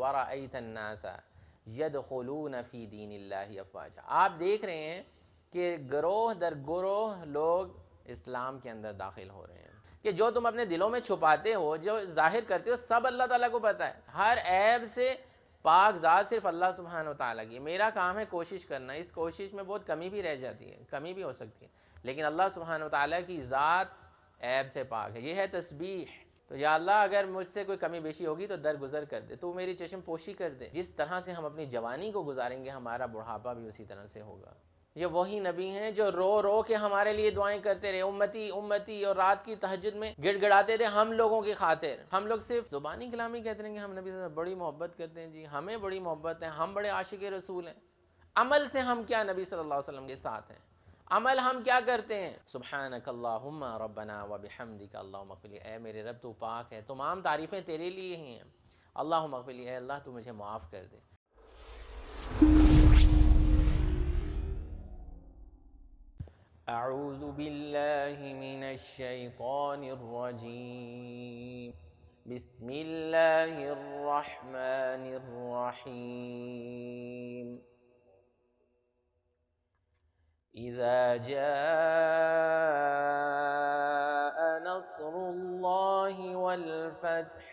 वरासा यद फ़ी दीन अफवाजा आप देख रहे हैं कि ग्रोह दर ग्रोह लोग इस्लाम के अंदर दाखिल हो रहे हैं कि जो तुम अपने दिलों में छुपाते हो जो जाहिर करते हो सब अल्लाह ताला को पता है हर ऐब से पाक ज़ात सिर्फ अल्लाह सुबहान तला की मेरा काम है कोशिश करना इस कोशिश में बहुत कमी भी रह जाती है कमी भी हो सकती है लेकिन अल्लाह सुबहान तला की ज़ात ऐब से पाक है यह है तस्बीह तो या अल्लाह अगर मुझसे कोई कमी बेशी होगी तो दर गुजर कर दे तो मेरी चश्म पोशी कर दे जिस तरह से हम अपनी जवानी को गुजारेंगे हमारा बुढ़ापा भी उसी तरह से होगा ये वही नबी हैं जो रो रो के हमारे लिए दुआएं करते रहे उम्मती उम्मती और रात की तहजद में गिड़गिड़ाते थे हम लोगों की खातिर हम लोग सिर्फ जुबानी कलामी कहते रहेंगे हम नबी से बड़ी मोहब्बत करते हैं जी हमें बड़ी मोहब्बत है हम बड़े आशिक रसूल हैं अमल से हम क्या नबी सल्लल्लाहु अलैहि वसल्लम के साथ हैं अमल हम क्या करते हैं सुबहान रबना वबहमदी मकफिली ए मेरे रब तो पाक है तमाम तारीफ़ें तेरे लिए ही हैं अल्लाह मकफिली अल्लाह तू मुझे माफ़ कर दे أعوذ بالله من الشيطان الرجيم بسم الله الرحمن الرحيم إذا جاء نصر الله والفتح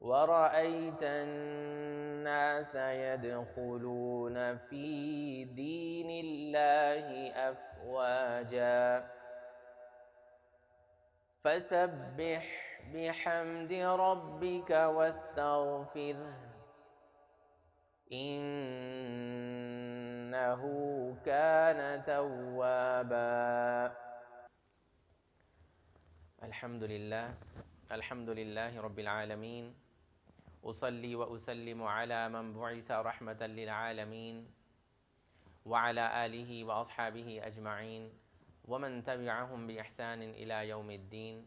ورأيت الناس يدخلون في دين الله أفواجا فسبح بحمد ربك واستغفره إنه كان توابا الحمد لله الحمد لله رب العالمين أصلي وأسلم على من بعث رحمة للعالمين وعلى آله وأصحابه أجمعين ومن تبعهم بإحسان إلى يوم الدين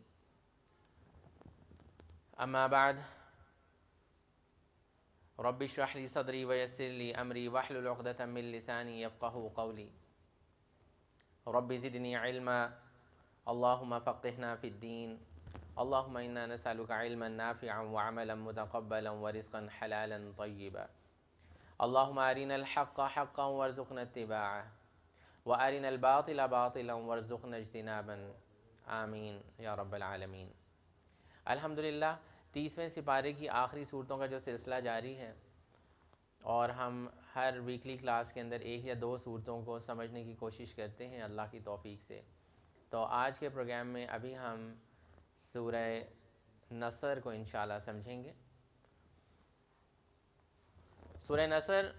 أما بعد رب اشرح لي صدري ويسر لي أمري واحلل عقدة من لساني يفقه قولي رب زدني علما اللهم فقهنا في الدين اللهم إنا نسألك علما نافعا وعملا متقبلا ورزقا حلالا طيبا اللهم أرنا الحق حقا وارزقنا اتباعه وأرنا الباطل باطلا وارزقنا اجتنابا آمين يا رب العالمين الحمد لله तीसवें सिपारे की आखिरी सूरतों का जो सिलसिला जारी है और हम हर वीकली क्लास के अंदर एक या दो सूरतों को समझने की कोशिश करते हैं अल्लाह की तौफीक से तो आज के प्रोग्राम में अभी हम सूरह नसर को इन समझेंगे सूरह नसर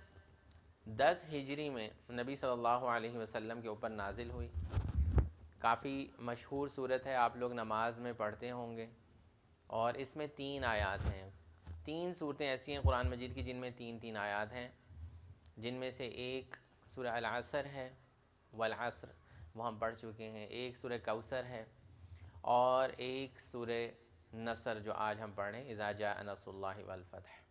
10 हिजरी में नबी सल्लल्लाहु अलैहि वसल्लम के ऊपर नाजिल हुई काफ़ी मशहूर सूरत है आप लोग नमाज में पढ़ते होंगे और इसमें तीन आयात हैं तीन सूरतें ऐसी हैं कुरान मजीद की जिनमें तीन तीन आयात हैं जिनमें से एक सूर्य अलासर है वलासर वहाँ पढ़ चुके हैं एक सूर्य कौसर है और एक सूर्य नसर जो आज हम पढ़ें इजाजा है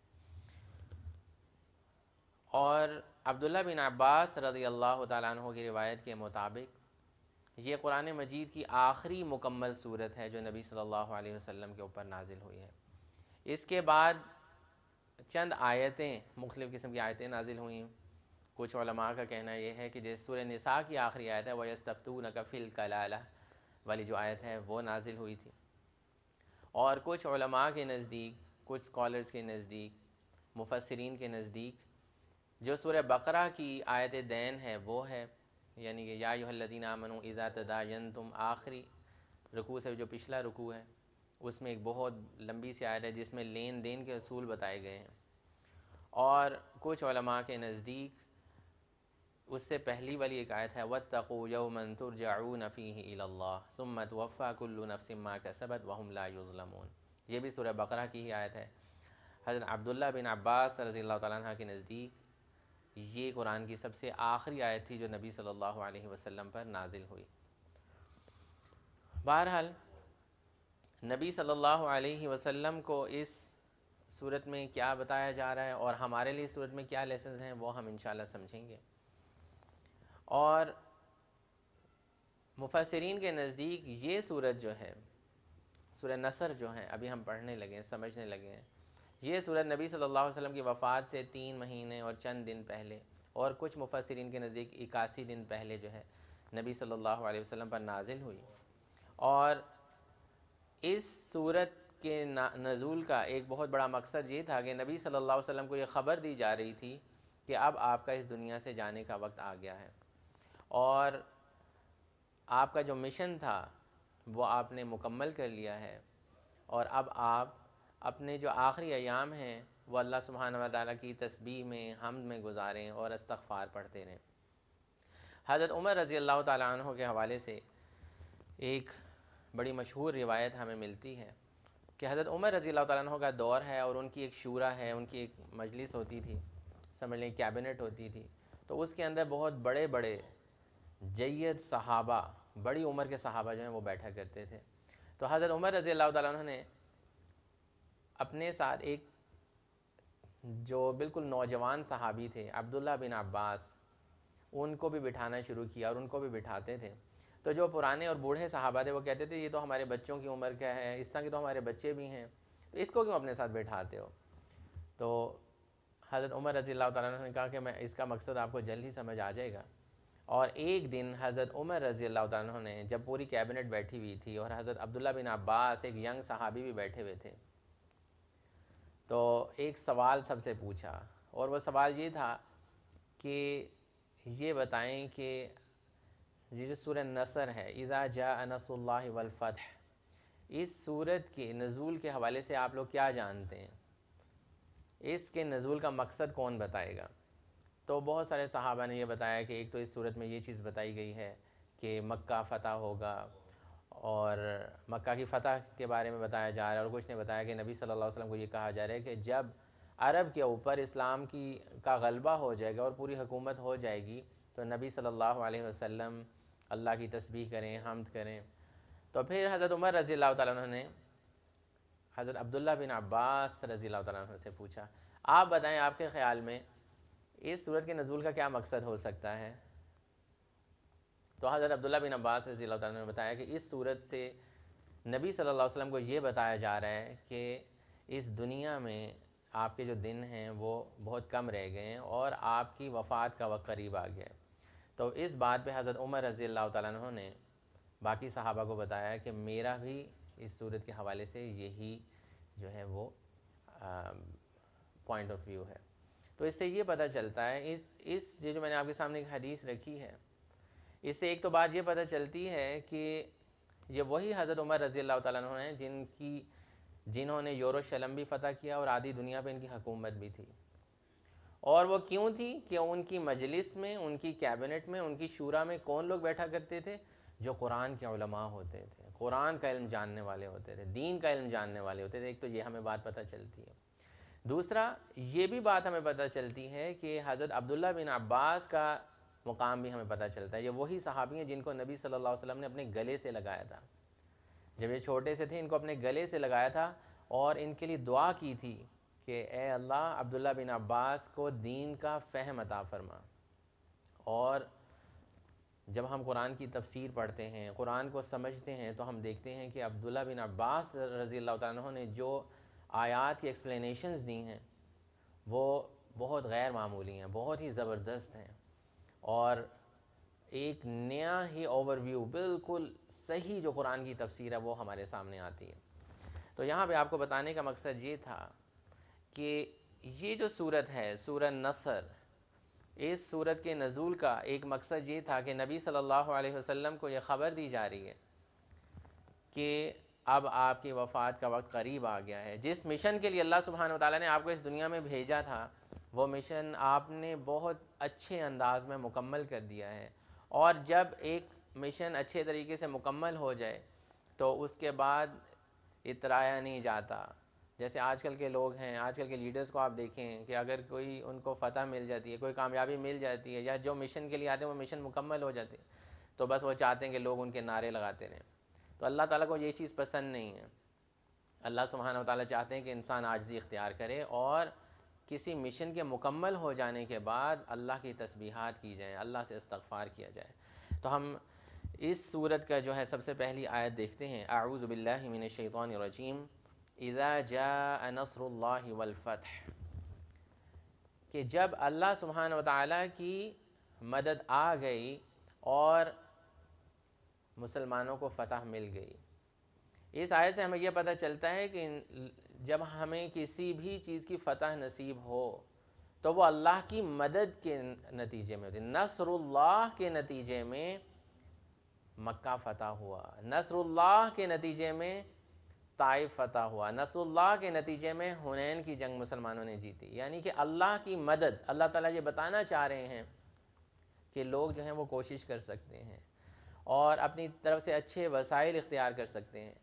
और अब्दुल्ला बिन अब्बास रज़ी अल्लाह तु की रिवायत के मुताबिक ये कुरान मजीद की आखिरी मुकम्मल सूरत है जो नबी सल्लल्लाहु अलैहि वसल्लम के ऊपर नाजिल हुई है इसके बाद चंद आयतें मुख्तु किस्म की आयतें नाजिल हुई कुछ उलमा का कहना यह है कि जैसे सूर्य नसा की आखिरी आयत है न कफ़िल कलाला वाली जो आयत है वो नाजिल हुई थी और कुछ उलमा के नज़दीक कुछ स्कॉलर्स के नज़दीक मुफसरीन के नज़दीक जो सूर्य बकरा की आयत दैन है वो है यानी कि यादीन आमन इज़ा दायन तुम आखिरी रुकू से जो पिछला रुकू है उसमें एक बहुत लंबी सी आयत है जिसमें लेन देन के असूल बताए गए हैं और कुछ के नज़दीक उससे पहली वाली एक आयत है वत तको यौमन तुरजाऊ नफ़ी सुमत वफ़ा कुल्लु नफसम्मा का सबत वहमलाज़लमून ये भी सूर्य बकरा की ही आयत है हज़रत अब्दुल्ला बिन अब्बास रज़ी अल्लाह के नज़दीक ये कुरान की सबसे आखिरी आयत थी जो नबी सल्लल्लाहु अलैहि वसल्लम पर नाजिल हुई बहरहाल नबी सल्लल्लाहु अलैहि वसल्लम को इस सूरत में क्या बताया जा रहा है और हमारे लिए सूरत में क्या लेसन हैं वो हम इन समझेंगे और मुफसरीन के नज़दीक ये सूरत जो है सूर्य नसर जो है अभी हम पढ़ने लगे हैं समझने लगे हैं ये सूरत नबी सल्लल्लाहु अलैहि वसल्लम की वफ़ात से तीन महीने और चंद दिन पहले और कुछ मुफसरिन के नज़दीक इक्यासी दिन पहले जो है नबी सल्लल्लाहु अलैहि वसल्लम पर नाजिल हुई और इस सूरत के नज़ूल का एक बहुत बड़ा मकसद ये था कि नबी सल्ला वसम को ये ख़बर दी जा रही थी कि अब आपका इस दुनिया से जाने का वक्त आ गया है और आपका जो मिशन था वो आपने मुकम्मल कर लिया है और अब आप अपने जो आखिरी अयाम हैं वो अल्लाह सुबहान वाली की तस्बी में हम में गुजारें और अस्तफ़ार पढ़ते रहें हज़रत उमर रज़ी अल्लाह तु के हवाले से एक बड़ी मशहूर रिवायत हमें मिलती है कि हज़रत उमर रज़ी अल्लाह तह का दौर है और उनकी एक शूरा है उनकी एक मजलिस होती थी समझ लें कैबिनेट होती थी तो उसके अंदर बहुत बड़े बड़े जैद सहाबा बड़ी उम्र के सहाबा जो हैं वो बैठा करते थे तो हज़रत उमर रज़ी अल्लाह तह ने अपने साथ एक जो बिल्कुल नौजवान सहाबी थे अब्दुल्ला बिन अब्बास उनको भी बिठाना शुरू किया और उनको भी बिठाते थे तो जो पुराने और बूढ़े सहाबा थे वो कहते थे ये तो हमारे बच्चों की उम्र क्या है इस तरह के तो हमारे बच्चे भी हैं तो इसको क्यों अपने साथ बैठाते हो तो हज़रत उमर रज़ी अल्लाह ने कहा कि मैं इसका मकसद आपको जल्द ही समझ आ जाएगा और एक दिन हज़रत उमर रज़ी अल्लाह ने जब पूरी कैबिनेट बैठी हुई थी और हज़रत अब्दुल्ला बिन अब्बास एक यंग सहाबी भी बैठे हुए थे तो एक सवाल सबसे पूछा और वो सवाल ये था कि ये बताएं कि ये जो सूर नसर है इज़ा जा अनसल्ला वलफ़त इस सूरत के नज़ूल के हवाले से आप लोग क्या जानते हैं इसके नज़ूल का मकसद कौन बताएगा तो बहुत सारे सहाबा ने यह बताया कि एक तो इस सूरत में ये चीज़ बताई गई है कि मक्का फ़तह होगा और मक्का की फ़तह के बारे में बताया जा रहा है और कुछ ने बताया कि नबी सल्लल्लाहु अलैहि वसल्लम को ये कहा जा रहा है कि जब अरब के ऊपर इस्लाम की का गलबा हो जाएगा और पूरी हुकूमत हो जाएगी तो नबी सल्लल्लाहु अलैहि वसल्लम अल्लाह की तस्बीह करें हमद करें तो फिर हज़रत उमर रज़ी अल्लाह ने हज़रत अब्दुल्ला बिन अब्बास रज़ी अल्लाह से पूछा आप बताएँ आपके ख़्याल में इस सूरत के नज़ुल का क्या मकसद हो सकता है तो हज़रत अब्दुल्ला बिन अब्बास रजील ने बताया कि इस सूरत से नबी सल्लल्लाहु अलैहि वसल्लम को ये बताया जा रहा है कि इस दुनिया में आपके जो दिन हैं वो बहुत कम रह गए हैं और आपकी वफ़ात का वक्त करीब आ गया है तो इस बात पे हज़रत उमर रज़ी अल्लाह तु ने बाकी सहाबा को बताया कि मेरा भी इस सूरत के हवाले से यही जो है वो पॉइंट ऑफ व्यू है तो इससे ये पता चलता है इस इस ये जो मैंने आपके सामने एक हदीस रखी है इससे एक तो बात ये पता चलती है कि ये वही हज़रत उमर रज़ी अल्लाह तु हैं जिनकी जिन्होंने यूरोशलम भी फ़तह किया और आधी दुनिया पे इनकी हकूमत भी थी और वो क्यों थी कि उनकी मजलिस में उनकी कैबिनेट में उनकी शूरा में कौन लोग बैठा करते थे जो कुरान के उलमा होते थे कुरान का इल्म जानने वाले होते थे दीन का इल्म जानने वाले होते थे एक तो ये हमें बात पता चलती है दूसरा ये भी बात हमें पता चलती है कि हज़रत अब्दुल्ला बिन अब्बास का मुकाम भी हमें पता चलता है ये वही सहाबी हैं जिनको नबी सल्लल्लाहु अलैहि वसल्लम ने अपने गले से लगाया था जब ये छोटे से थे इनको अपने गले से लगाया था और इनके लिए दुआ की थी कि ए अल्लाह अब्दुल्ला बिन अब्बास को दीन का फ़हम अता फरमा और जब हम कुरान की तफसीर पढ़ते हैं कुरान को समझते हैं तो हम देखते हैं कि अब्दुल्ला बिन अब्बास रज़ी अल्लाह ने जो आयात की एक्सप्लेनेशंस दी हैं वो बहुत गैर मामूली हैं बहुत ही ज़बरदस्त हैं और एक नया ही ओवरव्यू बिल्कुल सही जो कुरान की तफसीर है वो हमारे सामने आती है तो यहाँ पे आपको बताने का मकसद ये था कि ये जो सूरत है सूरह नसर इस सूरत के नज़ूल का एक मकसद ये था कि नबी सल्लल्लाहु अलैहि वसल्लम को ये ख़बर दी जा रही है कि अब आपकी वफ़ात का वक्त करीब आ गया है जिस मिशन के लिए अल्लाह सुबहान तौ ने आपको इस दुनिया में भेजा था वो मिशन आपने बहुत अच्छे अंदाज में मुकम्मल कर दिया है और जब एक मिशन अच्छे तरीके से मुकम्मल हो जाए तो उसके बाद इतराया नहीं जाता जैसे आजकल के लोग हैं आजकल के लीडर्स को आप देखें कि अगर कोई उनको फतह मिल जाती है कोई कामयाबी मिल जाती है या जो मिशन के लिए आते हैं वो मिशन मुकम्मल हो जाते हैं तो बस वो चाहते हैं कि लोग उनके नारे लगाते रहें तो अल्लाह ताला को ये चीज़ पसंद नहीं है अल्लाह सुबहाना ताली चाहते हैं कि इंसान आजी इख्तियार करे और किसी मिशन के मुकम्मल हो जाने के बाद अल्लाह की तस्बीहात की जाए अल्लाह से इस्तफ़ार किया जाए तो हम इस सूरत का जो है सबसे पहली आयत देखते हैं आऊज़बिल्लिमिनशैतरजीम इज़ा जा नसरल्लाफ़त कि जब अल्लाह सुबहान ताली की मदद आ गई और मुसलमानों को फ़तह मिल गई इस आय से हमें यह पता चलता है कि जब हमें किसी भी चीज़ की फ़तह नसीब हो तो वो अल्लाह की मदद के नतीजे में होती नसरुल्लाह के नतीजे में मक्का फ़तह हुआ नसरुल्लाह के नतीजे में ताइफ फ़तह हुआ नसरुल्लाह के नतीजे में हुनैन की जंग मुसलमानों ने जीती यानी कि अल्लाह की मदद अल्लाह ताला ये बताना चाह रहे हैं कि लोग जो हैं वो कोशिश कर सकते हैं और अपनी तरफ से अच्छे वसाइल इख्तियार कर सकते हैं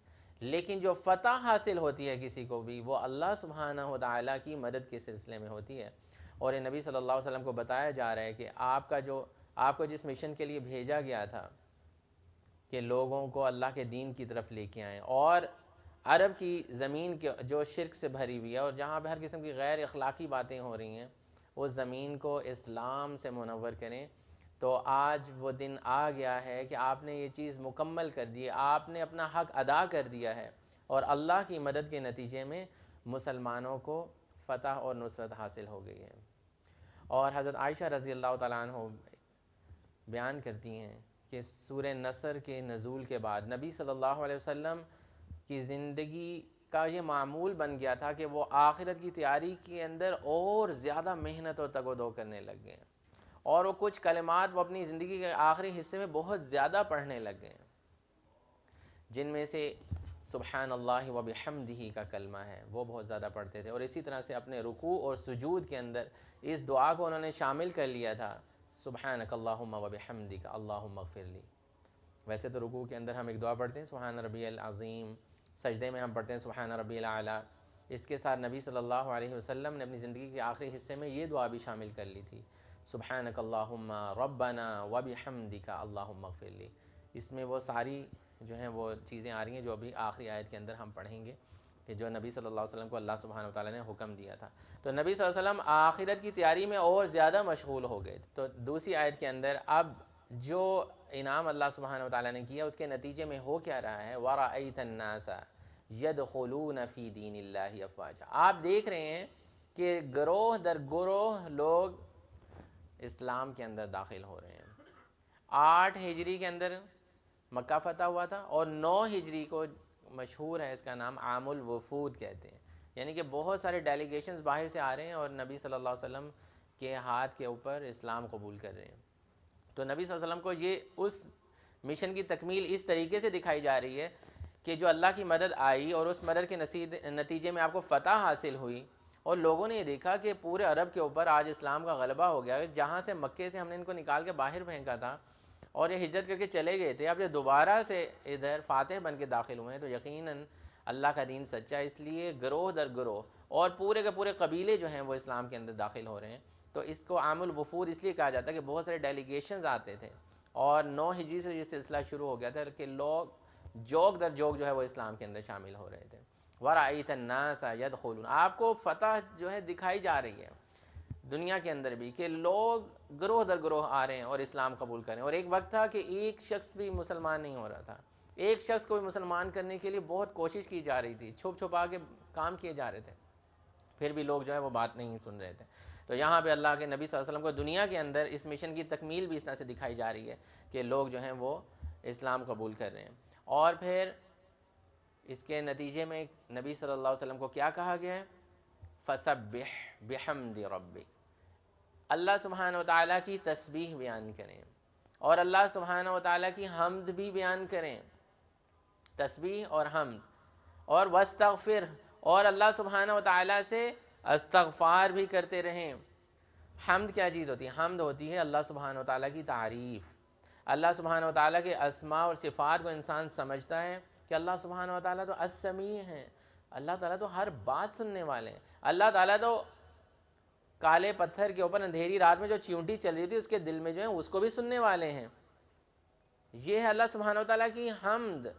लेकिन जो फ़तह हासिल होती है किसी को भी वो अल्लाह सुबहाना तला की मदद के सिलसिले में होती है और नबी सल्लल्लाहु अलैहि वसल्लम को बताया जा रहा है कि आपका जो आपको जिस मिशन के लिए भेजा गया था कि लोगों को अल्लाह के दीन की तरफ लेके आए और अरब की ज़मीन के जो शिरक से भरी हुई है और जहाँ पर हर किस्म की गैर अखलाक़ी बातें हो रही हैं उस ज़मीन को इस्लाम से मुनवर करें तो आज वो दिन आ गया है कि आपने ये चीज़ मुकम्मल कर दी आपने अपना हक अदा कर दिया है और अल्लाह की मदद के नतीजे में मुसलमानों को फ़तह और नुसरत हासिल हो गई है और हज़रत आयशा रज़ी अल्लाह तु बयान करती हैं कि सूर्य नसर के नज़ूल के बाद नबी सल्लल्लाहु अलैहि वसल्लम की ज़िंदगी का ये मामूल बन गया था कि वो आखिरत की तैयारी के अंदर और ज़्यादा मेहनत और तगोदो करने लग गए और वो कुछ कलमात वो अपनी ज़िंदगी के आखिरी हिस्से में बहुत ज़्यादा पढ़ने लग गए जिनमें से सुबहान अल्लाह वबहमदही का कलमा है वो बहुत ज़्यादा पढ़ते थे और इसी तरह से अपने रुकू और सुजूद के अंदर इस दुआ को उन्होंने शामिल कर लिया था सुबहान अल्लाम वबहमदी का अल्लाह मगफिरली वैसे तो रुकू के अंदर हम एक दुआ पढ़ते हैं सुबहान रबी अज़ीम सजदे में हम पढ़ते हैं सुबहान रबी आला इसके साथ नबी सल्लल्लाहु अलैहि वसल्लम ने अपनी ज़िंदगी के आखिरी हिस्से में ये दुआ भी शामिल कर ली थी सुबहानकल्लाम रब्बाना वबी हमदी का अल्लाफ़िली इसमें वो सारी जो हैं वो चीज़ें आ रही हैं जो अभी आखिरी आयत के अंदर हम पढ़ेंगे कि जो नबी सल्लल्लाहु अलैहि वसल्लम को अल्लाह सुबहान ताला ने हुक्म दिया था तो नबी वसल्लम आखिरत की तैयारी में और ज़्यादा मशगूल हो गए तो दूसरी आयत के अंदर अब जो इनाम अल्लाह सुबहान ताला ने किया उसके नतीजे में हो क्या रहा है वारा तन्नासा यद खलू नफ़ी दीन अफवाजा आप देख रहे हैं कि ग्रोह दर ग्रोह लोग इस्लाम के अंदर दाखिल हो रहे हैं आठ हिजरी के अंदर मक्का फतह हुआ था और नौ हिजरी को मशहूर है इसका नाम आमुल वफूद कहते हैं यानी कि बहुत सारे डेलीगेशन बाहर से आ रहे हैं और नबी सल्लल्लाहु अलैहि वसल्लम के हाथ के ऊपर इस्लाम कबूल कर रहे हैं तो नबी वसल्लम को ये उस मिशन की तकमील इस तरीके से दिखाई जा रही है कि जो अल्लाह की मदद आई और उस मदद के नतीजे में आपको फ़तह हासिल हुई और लोगों ने देखा कि पूरे अरब के ऊपर आज इस्लाम का गलबा हो गया जहाँ से मक्के से हमने इनको निकाल के बाहर फेंका था और ये हिजरत करके चले गए थे अब ये दोबारा से इधर फातह बन के दाखिल हुए हैं तो यकीनन अल्लाह का दीन सच्चा है इसलिए ग्रोह दर ग्रोह और पूरे के पूरे कबीले जो हैं वो इस्लाम के अंदर दाखिल हो रहे हैं तो इसको आमुल वफूर इसलिए कहा जाता है कि बहुत सारे डेलीगेशन आते थे और नौ हिजी से ये सिलसिला शुरू हो गया था कि लोग जोक दर जोक जो है वो इस्लाम के अंदर शामिल हो रहे थे वराइत नासा यद खोलून आपको फतह जो है दिखाई जा रही है दुनिया के अंदर भी कि लोग ग्रोह दर ग्रोह आ रहे हैं और इस्लाम कबूल करें और एक वक्त था कि एक शख्स भी मुसलमान नहीं हो रहा था एक शख्स को भी मुसलमान करने के लिए बहुत कोशिश की जा रही थी छुप छुपा के काम किए जा रहे थे फिर भी लोग जो है वो बात नहीं सुन रहे थे तो यहाँ पे अल्लाह के नबी वसल्लम को दुनिया के अंदर इस मिशन की तकमील भी इस तरह से दिखाई जा रही है कि लोग जो हैं वो इस्लाम कबूल कर रहे हैं और फिर इसके नतीजे में नबी सल्लल्लाहु अलैहि वसल्लम को क्या कहा गया है फसब बेहमद रब अल्लाह सुबहान ताली की तस्बीह बयान करें और अल्लाह सुबहान ताली की हमद भी बयान करें तस्बीह और हमद और वस्तफ़िर और अल्लाह सुबहान तै से अस्तफ़ार भी करते रहें हमद क्या चीज़ होती है हमद होती है अल्लाह सुबहान ताली की तारीफ़ अल्लाह सुबहान ताली के असमा और सिफ़ार को इंसान समझता है कि अल्लाह सुबहान वाली तो असमी हैं अल्लाह ताला तो हर बात सुनने वाले हैं अल्लाह ताला तो काले पत्थर के ऊपर अंधेरी रात में जो चिमटी चल रही थी उसके दिल में जो है उसको भी सुनने वाले हैं ये है अल्लाह सुबहान ताली की हमद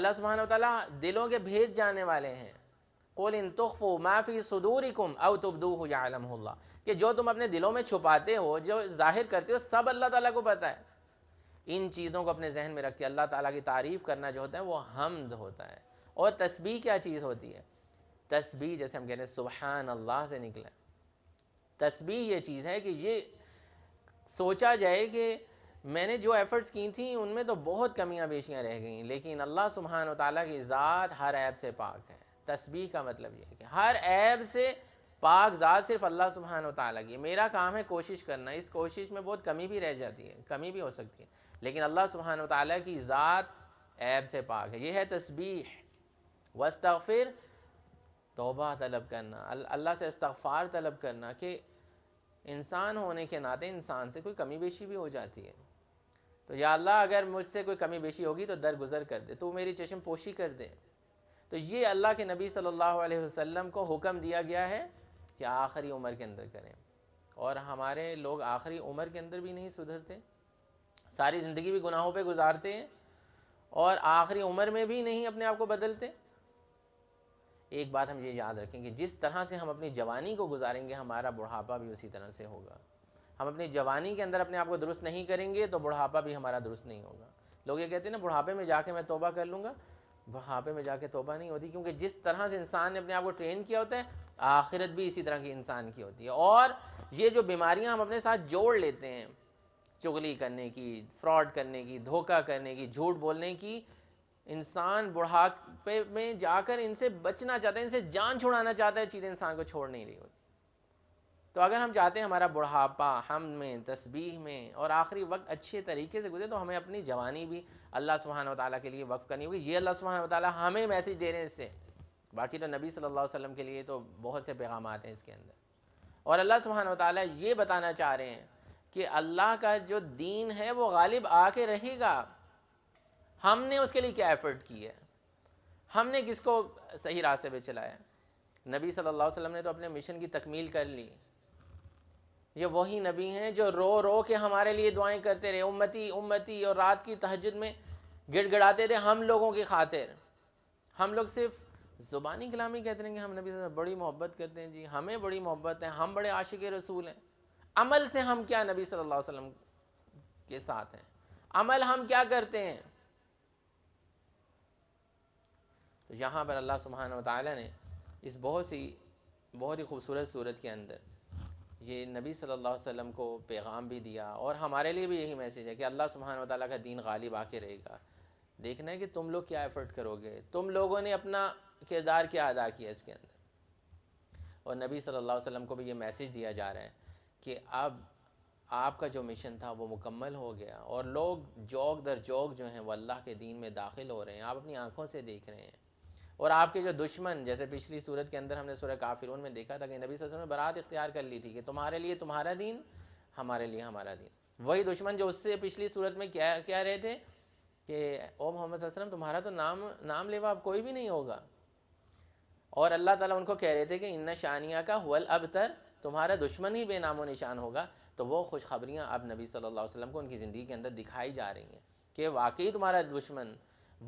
अल्लाह सुबहान ताली दिलों के भेज जाने वाले हैं कोल इन तुफ़ो माफ़ी कुम अव तुबदू यालम कि जो तुम अपने दिलों में छुपाते हो जो जाहिर करते हो सब अल्लाह ताला को पता है इन चीज़ों को अपने जहन में रख के अल्लाह ताला की तारीफ़ करना जो होता है वो हमद होता है और तस्बी क्या चीज़ होती है तस्बी जैसे हम कहते हैं सुबहान अल्लाह से निकला तस्बी ये चीज़ है कि ये सोचा जाए कि मैंने जो एफ़र्ट्स की थी उनमें तो बहुत कमियाँ बेशियाँ रह गई लेकिन अल्लाह सुबहान ताली की ज़ात हर ऐब से पाक है तस्बी का मतलब ये है कि हर ऐब से पाक ज़ात सिर्फ अल्लाह सुबहान ताली की मेरा काम है कोशिश करना इस कोशिश में बहुत कमी भी रह जाती है कमी भी हो सकती है लेकिन अल्लाह सुबहान ताली की ज़ात ऐब से पाक है यह है तस्बीह वस्तफ़िर तोबा तलब करना अल्लाह से इस्तफ़ार तलब करना कि इंसान होने के नाते इंसान से कोई कमी बेशी भी हो जाती है तो या अल्लाह अगर मुझसे कोई कमी बेशी होगी तो दरगुजर कर दे तो मेरी चश्म पोशी कर दे तो ये अल्लाह के नबी सल्लल्लाहु अलैहि वसल्लम को हुक्म दिया गया है कि आखिरी उम्र के अंदर करें और हमारे लोग आखिरी उम्र के अंदर भी नहीं सुधरते सारी ज़िंदगी भी गुनाहों पे गुजारते हैं और आखिरी उम्र में भी नहीं अपने आप को बदलते एक बात हम ये याद रखें कि जिस तरह से हम अपनी जवानी को गुजारेंगे हमारा बुढ़ापा भी उसी तरह से होगा हम अपनी जवानी के अंदर अपने आप को दुरुस्त नहीं करेंगे तो बुढ़ापा भी हमारा दुरुस्त नहीं होगा लोग ये कहते हैं ना बुढ़ापे में जाके मैं तोबा कर लूँगा बुढ़ापे में जाके तोबा नहीं होती क्योंकि जिस तरह से इंसान ने अपने आप को ट्रेन किया होता है आखिरत भी इसी तरह की इंसान की होती है और ये जो बीमारियाँ हम अपने साथ जोड़ लेते हैं चुगली करने की फ्रॉड करने की धोखा करने की झूठ बोलने की इंसान बुढ़ापे में जाकर इनसे बचना चाहता है इनसे जान छुड़ाना चाहता है चीज़ें इंसान को छोड़ नहीं रही होती तो अगर हम चाहते हैं हमारा बुढ़ापा हम में तस्बीह में और आखिरी वक्त अच्छे तरीके से गुजरे तो हमें अपनी जवानी भी अल्लाह सुबहान ताली के लिए वक्त करनी होगी ये अल्लाह सुबहान ताली हमें मैसेज दे रहे हैं इससे बाकी तो नबी सल्लल्लाहु अलैहि वसल्लम के लिए तो बहुत से पैगाम हैं इसके अंदर और अल्लाह सुबहान ताली ये बताना चाह रहे हैं कि अल्लाह का जो दीन है वो गालिब आके रहेगा हमने उसके लिए क्या एफर्ट की है हमने किसको सही रास्ते पे चलाया नबी सल्लल्लाहु अलैहि वसल्लम ने तो अपने मिशन की तकमील कर ली ये वही नबी हैं जो रो रो के हमारे लिए दुआएं करते रहे उम्मती उम्मती और रात की तहजद में गिड़गिड़ाते थे हम लोगों की खातिर हम लोग सिर्फ ज़ुबानी कलामी कहते रहेंगे हम नबी बड़ी मोहब्बत करते हैं जी हमें बड़ी मोहब्बत है हम बड़े आशिक रसूल हैं अमल से हम क्या नबी सल्लल्लाहु अलैहि वसल्लम के साथ हैं अमल हम क्या करते हैं तो यहाँ पर अल्लाह सुबहान ताली ने इस बहुत सी बहुत ही खूबसूरत सूरत के अंदर ये नबी सल्लल्लाहु अलैहि वसल्लम को पैगाम भी दिया और हमारे लिए भी यही मैसेज है कि अल्लाह सुबहान ताली का दीन गालिब आके रहेगा देखना है कि तुम लोग क्या एफर्ट करोगे तुम लोगों ने अपना किरदार क्या अदा किया इसके अंदर और नबी सल्लल्लाहु अलैहि वसल्लम को भी ये मैसेज दिया जा रहा है कि अब आपका जो मिशन था वो मुकम्मल हो गया और लोग जोग दर जोग जो हैं वो अल्लाह के दीन में दाखिल हो रहे हैं आप अपनी आंखों से देख रहे हैं और आपके जो दुश्मन जैसे पिछली सूरत के अंदर हमने सूरह काफिरून में देखा था कि नबी वसल्लम ने बरात इख्तियार कर ली थी कि तुम्हारे लिए तुम्हारा दीन हमारे लिए हमारा दीन वही दुश्मन जो उससे पिछली सूरत में क्या क्या रहे थे कि ओ मोहम्मद वसलम तुम्हारा तो नाम नाम लेवा अब कोई भी नहीं होगा और अल्लाह ताला उनको कह रहे थे कि इन्ना शानिया का हुल अबतर तुम्हारा दुश्मन ही बेनामो निशान होगा तो वो खुशखबरियाँ अब नबी सल्लल्लाहु अलैहि वसल्लम को उनकी ज़िंदगी के अंदर दिखाई जा रही हैं कि वाकई तुम्हारा दुश्मन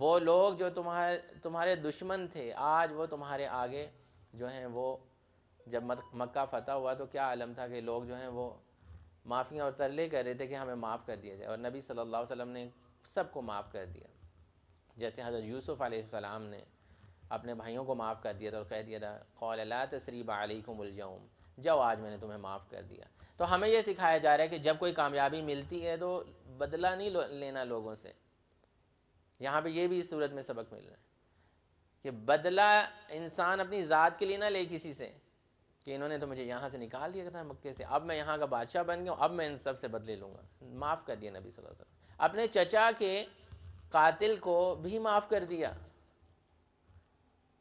वो लोग जो तुम्हारे तुम्हारे दुश्मन थे आज वो तुम्हारे आगे जो हैं वो जब मक्का फ़तह हुआ तो क्या आलम था कि लोग जो हैं वो माफ़ियाँ और तरले कर रहे थे कि हमें माफ़ कर दिया जाए और नबी सल्ला अलैहि वसल्लम ने सबको माफ़ कर दिया जैसे हज़रत यूसुफ़ आसमाम ने अपने भाइयों को माफ़ कर दिया था और कह दिया था कौल तसरीब अलकुम उलजम जाओ आज मैंने तुम्हें माफ़ कर दिया तो हमें यह सिखाया जा रहा है कि जब कोई कामयाबी मिलती है तो बदला नहीं लो, लेना लोगों से यहाँ पे ये भी इस सूरत में सबक मिल रहा है कि बदला इंसान अपनी ज़ात के लिए ना ले किसी से कि इन्होंने तो मुझे यहाँ से निकाल दिया था मक्के से अब मैं यहाँ का बादशाह बन गया अब मैं इन सब से बदले लूँगा माफ़ कर दिया नबी सल्लल्लाहु अलैहि वसल्लम अपने चचा के कातिल को भी माफ़ कर दिया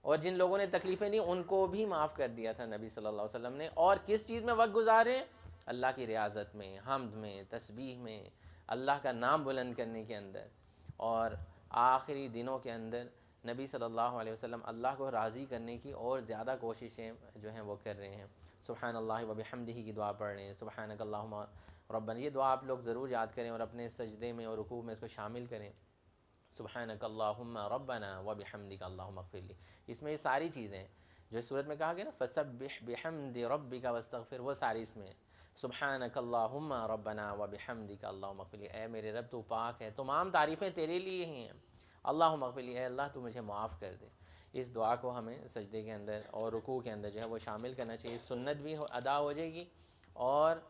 और जिन लोगों ने तकलीफ़ें दी उनको भी माफ़ कर दिया था नबी सल्लल्लाहु अलैहि वसल्लम ने और किस चीज़ में वक्त गुजारें अल्लाह की रियाजत में हमद में तस्बीह में अल्लाह का नाम बुलंद करने के अंदर और आखिरी दिनों के अंदर नबी सल्लल्लाहु अलैहि वसल्लम अल्लाह को राज़ी करने की और ज़्यादा कोशिशें जो हैं वो कर रहे हैं सुबहान अल्लाह वब हमदही की दुआ पढ़ रहे हैं सुबहान रबन ये दुआ आप लोग ज़रूर याद करें और अपने सजदे में और रुकू में इसको शामिल करें सुबहानकल्लाम रबना वब हमदिकल्लाफिरली इसमें ये सारी चीज़ें जो इस सूरत में कहा गया ना फसब बेहमद रबी का वस्तफ़िर वो सारी इसमें सुबहानकल्लाम रबना वब हमदिकल्लाफिरली ए मेरे रब तो पाक है तमाम तारीफ़ें तेरे लिए ही हैं अल्लाह मकफिली अल्लाह तो मुझे माफ़ कर दे इस दुआ को हमें सजदे के अंदर और रुकू के अंदर जो है वो शामिल करना चाहिए सुन्नत भी अदा हो जाएगी और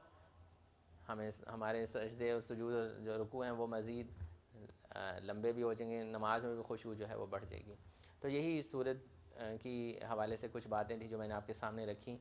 हमें हमारे सजदे और सजूद जो रुकू हैं वो मज़ीद लंबे भी हो जाएंगे नमाज में भी खुशबू जो है वो बढ़ जाएगी तो यही सूरत की हवाले से कुछ बातें थी जो मैंने आपके सामने रखी